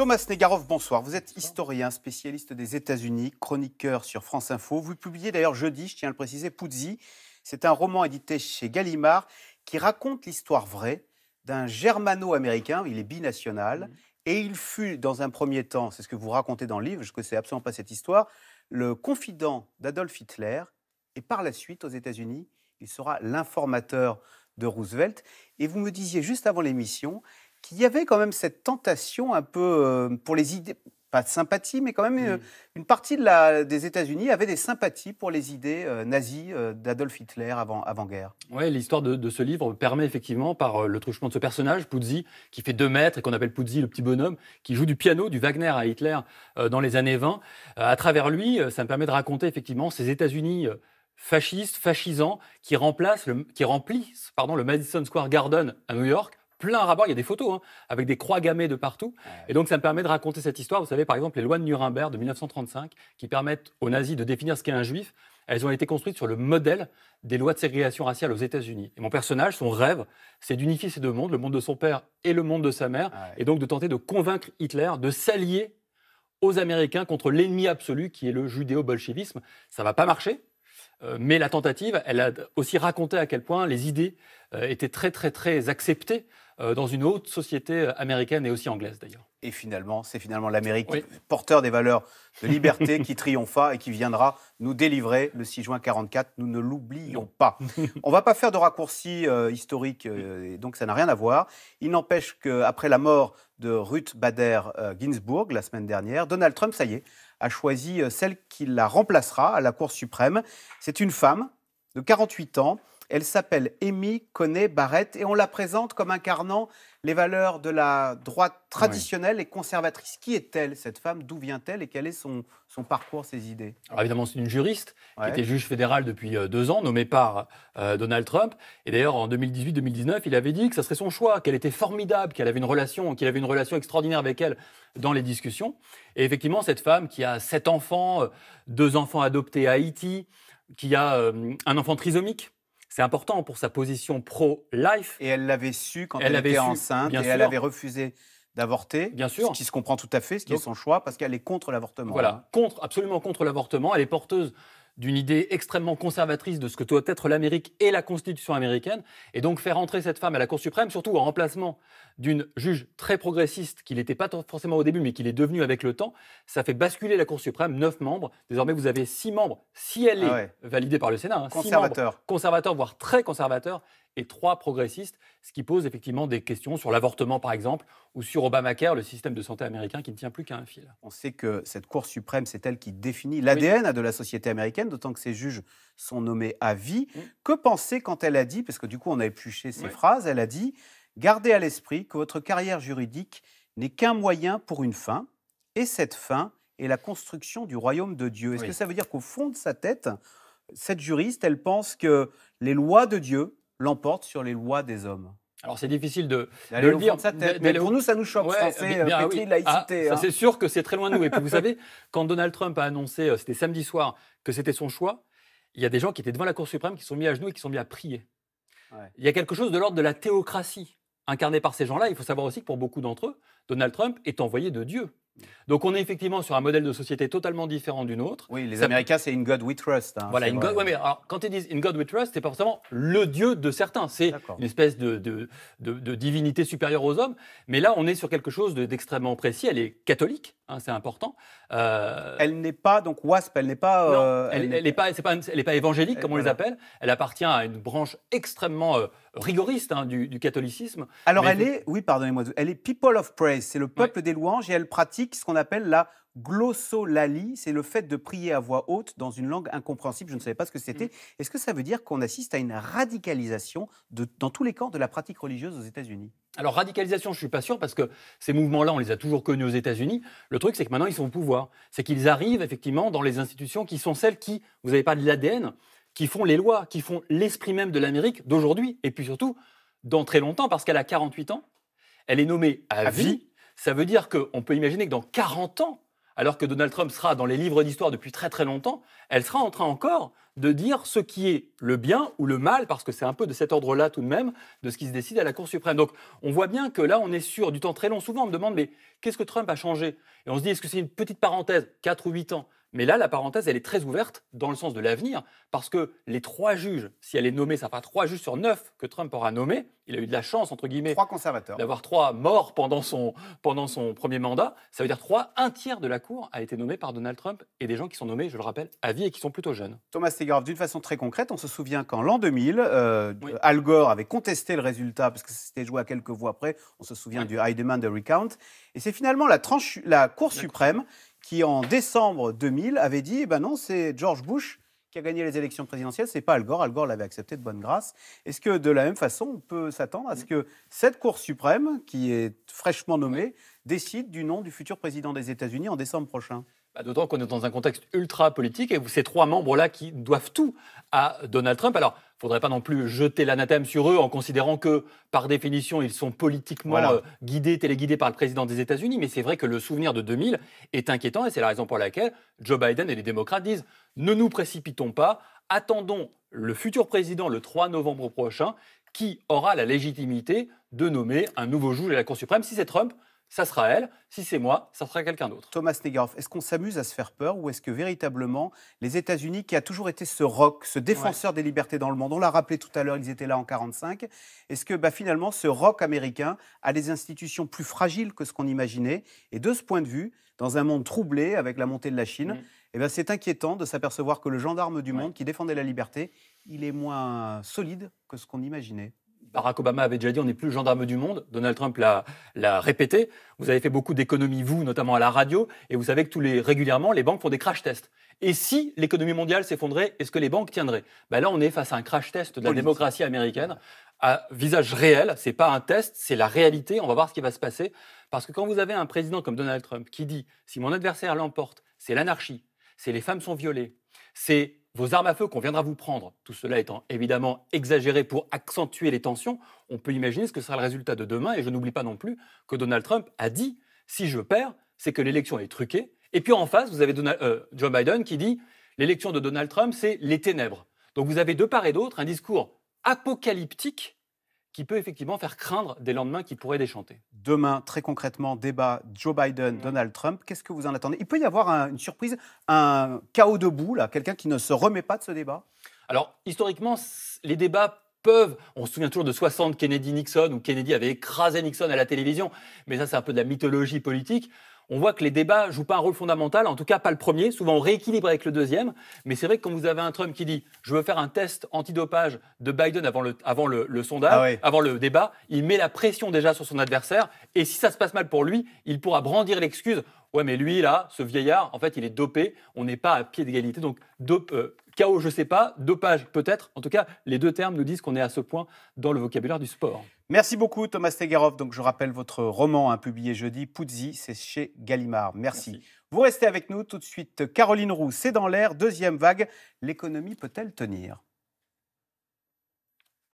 Thomas Negarov, bonsoir. Vous êtes historien, spécialiste des États-Unis, chroniqueur sur France Info. Vous publiez d'ailleurs jeudi, je tiens à le préciser, Puzzi. C'est un roman édité chez Gallimard qui raconte l'histoire vraie d'un germano-américain, il est binational, mhm. et il fut dans un premier temps, c'est ce que vous racontez dans le livre, je ne connais absolument pas cette histoire, le confident d'Adolf Hitler, et par la suite aux États-Unis, il sera l'informateur de Roosevelt. Et vous me disiez juste avant l'émission qu'il y avait quand même cette tentation un peu euh, pour les idées, pas de sympathie, mais quand même euh, mm. une, partie des États-Unis avait des sympathies pour les idées euh, nazies d'Adolf Hitler avant, guerre. Oui, l'histoire de, ce livre permet effectivement, par le truchement de ce personnage, Puzzi, qui fait deux mètres et qu'on appelle Puzzi le petit bonhomme, qui joue du piano, du Wagner à Hitler dans les années 20, à travers lui, ça me permet de raconter effectivement ces États-Unis fascistes, fascisants, qui, qui remplissent pardon, le Madison Square Garden à New York plein rapport. Il y a des photos hein, avec des croix gammées de partout. Ah et donc, ça me permet de raconter cette histoire. Vous savez, par exemple, les lois de Nuremberg de 1935 qui permettent aux nazis de définir ce qu'est un juif. Elles ont été construites sur le modèle des lois de ségrégation raciale aux États-Unis. Et mon personnage, son rêve, c'est d'unifier ces deux mondes, le monde de son père et le monde de sa mère, ah et donc de tenter de convaincre Hitler de s'allier aux Américains contre l'ennemi absolu qui est le judéo-bolchevisme. Ça va pas marcher, euh, mais la tentative, elle a aussi raconté à quel point les idées euh, étaient très très très acceptées euh, dans une autre société euh, américaine et aussi anglaise d'ailleurs. Et finalement, c'est finalement l'Amérique porteur des valeurs de liberté qui triompha et qui viendra nous délivrer le 6 juin 44. Nous ne l'oublions pas. On va pas faire de raccourcis euh, historiques, donc ça n'a rien à voir. Il n'empêche qu'après la mort de Ruth Bader Ginsburg la semaine dernière, Donald Trump, ça y est, a choisi celle qui la remplacera à la Cour suprême. C'est une femme de 48 ans elle s'appelle Amy Coney Barrett et on la présente comme incarnant les valeurs de la droite traditionnelle et conservatrice. Qui est-elle, cette femme D'où vient-elle et quel est son, son parcours, ses idées Alors évidemment, c'est une juriste qui était juge fédéral depuis euh, deux ans, nommée par euh, Donald Trump. Et d'ailleurs, en 2018-2019, il avait dit que ce serait son choix, qu'elle était formidable, qu'elle avait une relation, qu'il avait une relation extraordinaire avec elle dans les discussions. Et effectivement, cette femme qui a sept enfants, euh, deux enfants adoptés à Haïti, qui a un enfant trisomique, c'est important pour sa position pro-life. Et elle l'avait su quand elle, était enceinte et elle avait refusé d'avorter. Bien sûr. Ce qui se comprend tout à fait, ce qui est son choix, parce qu'elle est contre l'avortement. Voilà, hein. contre, absolument contre l'avortement. Elle est porteuse d'une idée extrêmement conservatrice de ce que doit être l'Amérique et la Constitution américaine, et donc faire entrer cette femme à la Cour suprême, surtout en remplacement d'une juge très progressiste, qui n'était pas forcément au début, mais qui est devenue avec le temps, ça fait basculer la Cour suprême, neuf membres. Désormais, vous avez six membres, si elle ah est validée par le Sénat, hein, conservateur. conservateur, voire très conservateur, et trois progressistes, ce qui pose effectivement des questions sur l'avortement, par exemple, ou sur Obamacare, le système de santé américain qui ne tient plus qu'à un fil. On sait que cette Cour suprême, c'est elle qui définit l'ADN de la société américaine, d'autant que ses juges sont nommés à vie. Mm. Que penser quand elle a dit, parce que du coup on a épluché ces phrases, elle a dit Gardez à l'esprit que votre carrière juridique n'est qu'un moyen pour une fin, et cette fin est la construction du royaume de Dieu. Est-ce que ça veut dire qu'au fond de sa tête, cette juriste, elle pense que les lois de Dieu l'emporte sur les lois des hommes. Alors c'est difficile de, le dire. De sa tête. Mais pour nous, ça nous choque. c'est Français, de laïcité. Ah, hein. C'est sûr que c'est très loin de nous. Et puis vous savez, quand Donald Trump a annoncé, euh, c'était samedi soir, que c'était son choix, il y a des gens qui étaient devant la Cour suprême qui sont mis à genoux et qui sont mis à prier. Il y a quelque chose de l'ordre de la théocratie incarnée par ces gens-là. Il faut savoir aussi que pour beaucoup d'entre eux, Donald Trump est envoyé de Dieu. Donc on est effectivement sur un modèle de société totalement différent d'une autre. Oui, les Américains, c'est In God We Trust. Hein, voilà, God... mais alors, quand ils disent In God We Trust, c'est pas forcément le Dieu de certains, c'est une espèce de, divinité supérieure aux hommes. Mais là, on est sur quelque chose d'extrêmement précis. Elle est catholique, hein, c'est important. Euh, elle n'est pas, donc WASP, elle n'est pas... Euh, elle n'est pas, pas, évangélique, comme on les appelle. Elle appartient à une branche extrêmement... Euh, rigoriste hein, du, catholicisme. Alors elle est, oui, pardonnez-moi, elle est people of praise, c'est le peuple des louanges et elle pratique ce qu'on appelle la glossolalie, c'est le fait de prier à voix haute dans une langue incompréhensible. Je ne savais pas ce que c'était. Mm. Est-ce que ça veut dire qu'on assiste à une radicalisation de, dans tous les camps de la pratique religieuse aux États-Unis Alors radicalisation, je ne suis pas sûr parce que ces mouvements-là, on les a toujours connus aux États-Unis. Le truc, c'est que maintenant ils sont au pouvoir, c'est qu'ils arrivent effectivement dans les institutions qui sont celles qui, vous avez pas de l'ADN, qui font les lois, qui font l'esprit même de l'Amérique d'aujourd'hui et puis surtout dans très longtemps parce qu'elle a 48 ans. Elle est nommée à, vie ça veut dire qu'on peut imaginer que dans 40 ans, alors que Donald Trump sera dans les livres d'histoire depuis très très longtemps, elle sera en train encore de dire ce qui est le bien ou le mal, parce que c'est un peu de cet ordre-là tout de même, de ce qui se décide à la Cour suprême. Donc on voit bien que là, on est sur du temps très long. Souvent, on me demande, mais qu'est-ce que Trump a changé Et on se dit, est-ce que c'est une petite parenthèse, 4 ou 8 ans mais là, la parenthèse, elle est très ouverte dans le sens de l'avenir, parce que les trois juges, si elle est nommée, ça fera trois juges sur neuf que Trump aura nommés. Il a eu de la chance, entre guillemets, trois conservateurs. d'avoir trois morts pendant son, pendant son premier mandat. Ça veut dire trois, un tiers de la Cour a été nommé par Donald Trump et des gens qui sont nommés, je le rappelle, à vie et qui sont plutôt jeunes. Thomas Segarov, d'une façon très concrète, on se souvient qu'en l'an 2000, euh, Al Gore avait contesté le résultat parce que c'était joué à quelques voix après, On se souvient du high demand Recount. Et c'est finalement la, tranche, la Cour suprême qui en décembre 2000 avait dit eh ben non, c'est George Bush qui a gagné les élections présidentielles, c'est pas Al Gore. Al Gore l'avait accepté de bonne grâce. Est-ce que de la même façon, on peut s'attendre à ce que cette Cour suprême, qui est fraîchement nommée, décide du nom du futur président des États-Unis en décembre prochain bah, D'autant qu'on est dans un contexte ultra politique et ces trois membres-là qui doivent tout à Donald Trump. Alors, faudrait pas non plus jeter l'anathème sur eux en considérant que, par définition, ils sont politiquement euh, guidés, téléguidés par le président des États-Unis. Mais c'est vrai que le souvenir de 2000 est inquiétant et c'est la raison pour laquelle Joe Biden et les démocrates disent ne nous précipitons pas, attendons le futur président le 3 novembre prochain qui aura la légitimité de nommer un nouveau juge à la Cour suprême. Si c'est Trump, ça sera elle. Si c'est moi, ça sera quelqu'un d'autre. Thomas Negaroff, est-ce qu'on s'amuse à se faire peur ou est-ce que véritablement les États-Unis, qui a toujours été ce rock, ce défenseur des libertés dans le monde, on l'a rappelé tout à l'heure, ils étaient là en 45, est-ce que bah, finalement ce rock américain a des institutions plus fragiles que ce qu'on imaginait Et de ce point de vue, dans un monde troublé avec la montée de la Chine, mm. eh ben, c'est inquiétant de s'apercevoir que le gendarme du monde qui défendait la liberté, il est moins solide que ce qu'on imaginait. Barack Obama avait déjà dit on n'est plus le gendarme du monde. Donald Trump l'a répété. Vous avez fait beaucoup d'économies, vous, notamment à la radio, et vous savez que tous les, régulièrement, les banques font des crash tests. Et si l'économie mondiale s'effondrait, est-ce que les banques tiendraient ben Là, on est face à un crash test de la démocratie américaine, à visage réel. C'est pas un test, c'est la réalité. On va voir ce qui va se passer. Parce que quand vous avez un président comme Donald Trump qui dit si mon adversaire l'emporte, c'est l'anarchie, c'est les femmes sont violées, c'est vos armes à feu qu'on viendra vous prendre. Tout cela étant évidemment exagéré pour accentuer les tensions, on peut imaginer ce que sera le résultat de demain. Et je n'oublie pas non plus que Donald Trump a dit si je perds, c'est que l'élection est truquée. Et puis en face, vous avez euh, Joe Biden qui dit l'élection de Donald Trump, c'est les ténèbres. Donc vous avez de part et d'autre un discours apocalyptique qui peut effectivement faire craindre des lendemains qui pourraient déchanter. Demain, très concrètement, débat Joe Biden, mm. Donald Trump. Qu'est-ce que vous en attendez Il peut y avoir une surprise, un chaos debout, là, quelqu'un qui ne se remet pas de ce débat Alors, historiquement, les débats peuvent. On se souvient toujours de 60 Kennedy-Nixon, où Kennedy avait écrasé Nixon à la télévision, mais ça, c'est un peu de la mythologie politique on voit que les débats jouent pas un rôle fondamental, en tout cas pas le premier. Souvent, on rééquilibre avec le deuxième. Mais c'est vrai que quand vous avez un Trump qui dit je veux faire un test antidopage de Biden avant le, avant le, sondage, ah avant le débat, il met la pression déjà sur son adversaire. Et si ça se passe mal pour lui, il pourra brandir l'excuse. Ouais, mais lui, là, ce vieillard, en fait, il est dopé. On n'est pas à pied d'égalité. Donc, dope, euh, KO, je ne sais pas, dopage peut-être. En tout cas, les deux termes nous disent qu'on est à ce point dans le vocabulaire du sport. Merci beaucoup Thomas Tegarov. Donc je rappelle votre roman un hein, publié jeudi, Puzzi, c'est chez Gallimard. Merci. Vous restez avec nous tout de suite. Caroline Roux, c'est dans l'air, deuxième vague. L'économie peut-elle tenir